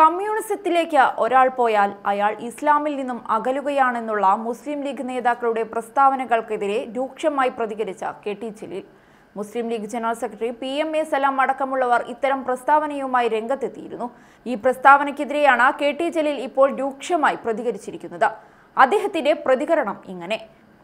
കമ്മ്യൂണിസത്തിലേക്ക് ഒരാൾ പോയാൽ അയാൾ ഇസ്ലാമിൽ നിന്നും അകലുകയാണെന്നുള്ള മുസ്ലിം ലീഗ് നേതാക്കളുടെ പ്രസ്താവനകൾക്കെതിരെ രൂക്ഷമായി പ്രതികരിച്ച K T Jaleel Muslim league general secretary P M A Salam അടക്കമുള്ളവർ ഇത്തരം പ്രസ്താവനയുമായി രംഗത്തെത്തിയിരുന്നു ഈ പ്രസ്താവനയ്ക്കെതിരെയാണ് കെ ടി ജലീൽ ഇപ്പോൾ രൂക്ഷമായി പ്രതികരിച്ചിരിക്കുന്നത് അദ്ദേഹത്തിന്റെ പ്രതികരണം ഇങ്ങനെ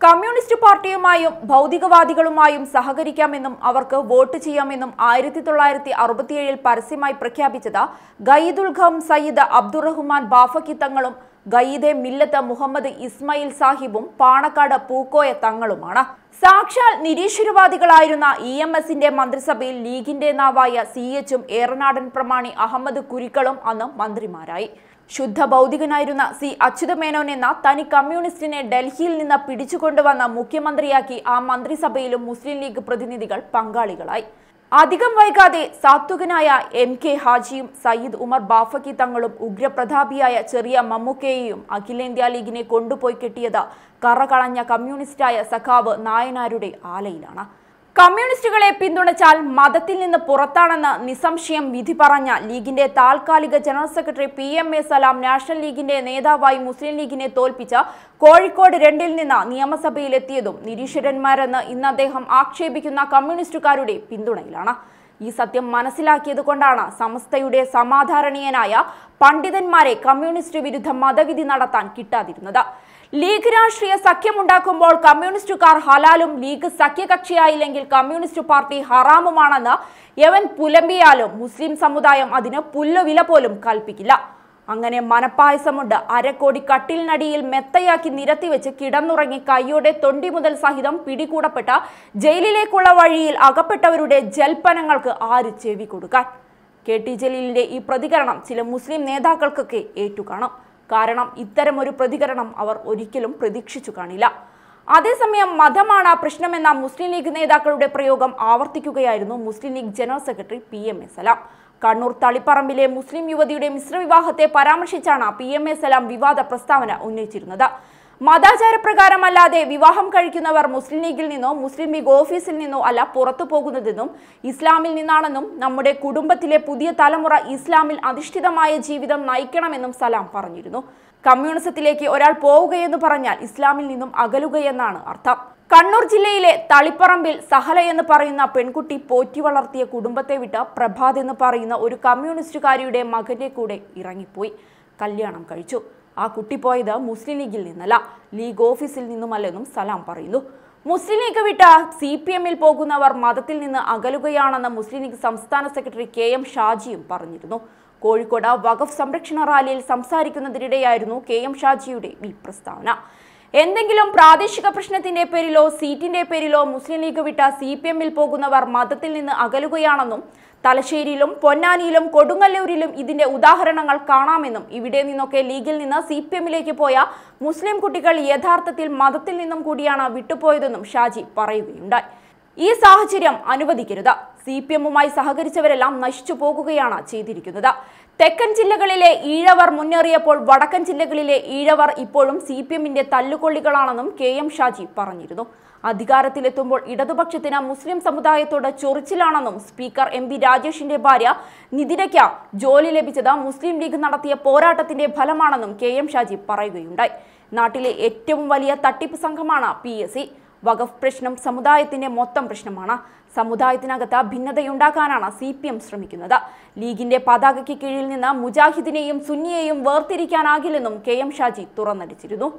കമ്മ്യൂണിസ്റ്റ് പാർട്ടിയുമായും ഭൗതികവാദികളുമായും സഹകരിക്കാമെന്നും അവർക്ക് വോട്ട് ചെയ്യാമെന്നും ആയിരത്തി തൊള്ളായിരത്തി അറുപത്തിയേഴിൽ പരസ്യമായി പ്രഖ്യാപിച്ചത് ഗയീദുൽ ഖം സയ്യിദ് അബ്ദുറഹ്മാൻ ബാഫക്കി തങ്ങളും ഗയീദെ മില്ലത്ത് മുഹമ്മദ് ഇസ്മയിൽ സാഹിബും പാണക്കാട് പൂക്കോയ തങ്ങളുമാണ് സാക്ഷാൽ നിരീശ്വരവാദികളായിരുന്ന ഇ എം എസിന്റെ മന്ത്രിസഭയിൽ ലീഗിന്റെ നാവായ സി എച്ചും ഏറനാടൻ പ്രമാണി അഹമ്മദ് കുരിക്കളും അന്ന് മന്ത്രിമാരായി ശുദ്ധ ഭൗതികനായിരുന്ന സി അച്യുതമേനോൻ എന്ന തനി കമ്മ്യൂണിസ്റ്റിനെ ഡൽഹിയിൽ നിന്ന് പിടിച്ചുകൊണ്ടുവന്ന മുഖ്യമന്ത്രിയാക്കി ആ മന്ത്രിസഭയിലും മുസ്ലിം ലീഗ് പ്രതിനിധികൾ പങ്കാളികളായി അധികം വൈകാതെ സാത്വകനായ എം കെ ഹാജിയും സയ്യിദ് ഉമർ ബാഫക്കി തങ്ങളും ഉഗ്രപ്രതാപിയായ ചെറിയ മമ്മൂക്കയെയും അഖിലേന്ത്യാ ലീഗിനെ കൊണ്ടുപോയി കെട്ടിയത് കറകളഞ്ഞ കമ്മ്യൂണിസ്റ്റായ സഖാവ് നായനാരുടെ ആലയിലാണ് കമ്മ്യൂണിസ്റ്റുകളെ പിന്തുണച്ചാൽ മതത്തിൽ നിന്ന് പുറത്താണെന്ന് നിസംശയം വിധി പറഞ്ഞ ലീഗിന്റെ താൽക്കാലിക general secretary P M A Salam national ലീഗിന്റെ നേതാവായി മുസ്ലിം ലീഗിനെ തോൽപ്പിച്ച കോഴിക്കോട് രണ്ടിൽ നിന്ന് നിയമസഭയിലെത്തിയതും നിരീശ്വരന്മാരെന്ന് ഇന്ന് അദ്ദേഹം ആക്ഷേപിക്കുന്ന കമ്മ്യൂണിസ്റ്റുകാരുടെ പിന്തുണയിലാണ് ഈ സത്യം മനസ്സിലാക്കിയത് കൊണ്ടാണ് സമസ്തയുടെ സമാധാരണീയനായ പണ്ഡിതന്മാരെ കമ്മ്യൂണിസ്റ്റ് വിരുദ്ധ മതവിധി നടത്താൻ കിട്ടാതിരുന്നത് ലീഗ് രാഷ്ട്രീയ സഖ്യമുണ്ടാക്കുമ്പോൾ കമ്മ്യൂണിസ്റ്റുകാർ ഹലാലും ലീഗ് സഖ്യകക്ഷിയായില്ലെങ്കിൽ കമ്മ്യൂണിസ്റ്റ് പാർട്ടി ഹറാമുമാണെന്ന് എവൻ പുലമ്പിയാലും മുസ്ലിം സമുദായം അതിന് പുല്ലുവില പോലും കൽപ്പിക്കില്ല അങ്ങനെ മനപ്പായസമുണ്ട് അരക്കോടി കട്ടിലിനടിയിൽ മെത്തയാക്കി നിരത്തിവെച്ച് കിടന്നുറങ്ങി കൈയോടെ തൊണ്ടി മുതൽ സഹിതം പിടികൂടപ്പെട്ട ജയിലിലേക്കുള്ള വഴിയിൽ അകപ്പെട്ടവരുടെ ജൽപ്പനങ്ങൾക്ക് ആര് ചെവി കൊടുക്കാൻ കെ ടി ജലീലിന്റെ ഈ പ്രതികരണം ചില മുസ്ലിം നേതാക്കൾക്കൊക്കെ ഏറ്റുകാണും കാരണം ഇത്തരമൊരു പ്രതികരണം അവർ ഒരിക്കലും പ്രതീക്ഷിച്ചു കാണില്ല അതേസമയം മതമാണ് പ്രശ്നമെന്ന മുസ്ലിം ലീഗ് നേതാക്കളുടെ പ്രയോഗം ആവർത്തിക്കുകയായിരുന്നു Muslim league general secretary P M A Salam Kannur തളിപ്പറമ്പിലെ മുസ്ലിം യുവതിയുടെ മിശ്രവിവാഹത്തെ പരാമർശിച്ചാണ് പി എം എ സലാം വിവാദ പ്രസ്താവന ഉന്നയിച്ചിരുന്നത് മതാചാരപ്രകാരമല്ലാതെ വിവാഹം കഴിക്കുന്നവർ മുസ്ലിം ലീഗിൽ നിന്നോ മുസ്ലിം ലീഗ് ഓഫീസിൽ നിന്നോ അല്ല പുറത്തു പോകുന്നതെന്നും ഇസ്ലാമിൽ നിന്നാണെന്നും നമ്മുടെ കുടുംബത്തിലെ പുതിയ തലമുറ ഇസ്ലാമിൽ അധിഷ്ഠിതമായ ജീവിതം നയിക്കണമെന്നും സലാം പറഞ്ഞിരുന്നു കമ്മ്യൂണിസത്തിലേക്ക് ഒരാൾ പോവുകയെന്ന് പറഞ്ഞാൽ ഇസ്ലാമിൽ നിന്നും അകലുകയെന്നാണ് അർത്ഥം കണ്ണൂർ ജില്ലയിലെ തളിപ്പറമ്പിൽ സഹല എന്ന് പറയുന്ന പെൺകുട്ടി പോറ്റി വളർത്തിയ കുടുംബത്തെ വിട്ട പ്രഭാത് എന്ന് പറയുന്ന ഒരു കമ്മ്യൂണിസ്റ്റുകാരിയുടെ മകന്റെ കൂടെ ഇറങ്ങിപ്പോയി കല്യാണം കഴിച്ചു ആ കുട്ടി പോയത് മുസ്ലിം ലീഗിൽ നിന്നല്ല ലീഗ് ഓഫീസിൽ നിന്നുമല്ലെന്നും സലാം പറയുന്നു മുസ്ലിം ലീഗ് വിട്ട സി പി എമ്മിൽ പോകുന്നവർ മതത്തിൽ നിന്ന് അകലുകയാണെന്ന് മുസ്ലിം ലീഗ് സംസ്ഥാന സെക്രട്ടറി കെ എം ഷാജിയും പറഞ്ഞിരുന്നു കോഴിക്കോട് വഖഫ് സംരക്ഷണ റാലിയിൽ സംസാരിക്കുന്നതിനിടെയായിരുന്നു കെ എം ഷാജിയുടെ ഈ പ്രസ്താവന എന്തെങ്കിലും പ്രാദേശിക പ്രശ്നത്തിന്റെ പേരിലോ സീറ്റിന്റെ പേരിലോ മുസ്ലിം ലീഗ് വിട്ട സി പി എമ്മിൽ പോകുന്നവർ മതത്തിൽ നിന്ന് അകലുകയാണെന്നും തലശ്ശേരിയിലും പൊന്നാനിയിലും കൊടുങ്ങല്ലൂരിലും ഇതിന്റെ ഉദാഹരണങ്ങൾ കാണാമെന്നും ഇവിടെ നിന്നൊക്കെ ലീഗിൽ നിന്ന് സി പി എമ്മിലേക്ക് പോയ മുസ്ലിം കുട്ടികൾ യഥാർത്ഥത്തിൽ മതത്തിൽ നിന്നും കൂടിയാണ് വിട്ടുപോയതെന്നും ഷാജി പറയുകയുണ്ടായി ഈ സാഹചര്യം അനുവദിക്കരുത് സി പി എമ്മുമായി സഹകരിച്ചവരെല്ലാം നശിച്ചു പോകുകയാണ് ചെയ്തിരിക്കുന്നത് തെക്കൻ ജില്ലകളിലെ ഈഴവർ മുന്നേറിയപ്പോൾ വടക്കൻ ജില്ലകളിലെ ഈഴവർ ഇപ്പോഴും സി പി എമ്മിന്റെ തല്ലുകൊള്ളികളാണെന്നും കെ എം ഷാജി പറഞ്ഞിരുന്നു അധികാരത്തിലെത്തുമ്പോൾ ഇടതുപക്ഷത്തിന് മുസ്ലിം സമുദായത്തോട് ചൊറിച്ചിലാണെന്നും സ്പീക്കർ എം പി രാജേഷിന്റെ ഭാര്യ നിതിരയ്ക്ക ജോലി ലഭിച്ചത് മുസ്ലിം ലീഗ് നടത്തിയ പോരാട്ടത്തിന്റെ ഫലമാണെന്നും കെ എം ഷാജി പറയുകയുണ്ടായി നാട്ടിലെ ഏറ്റവും വലിയ തട്ടിപ്പ് സംഘമാണ് പി എസ് സി വഖഫ് പ്രശ്നം സമുദായത്തിന്റെ മൊത്തം പ്രശ്നമാണ് സമുദായത്തിനകത്ത് ഭിന്നതയുണ്ടാക്കാനാണ് സി പി എം ശ്രമിക്കുന്നത് ലീഗിന്റെ പതാകയ്ക്ക് കീഴിൽ നിന്ന് മുജാഹിദിനെയും സുന്നിയെയും വേർതിരിക്കാനാകില്ലെന്നും കെ എം ഷാജി തുറന്നടിച്ചിരുന്നു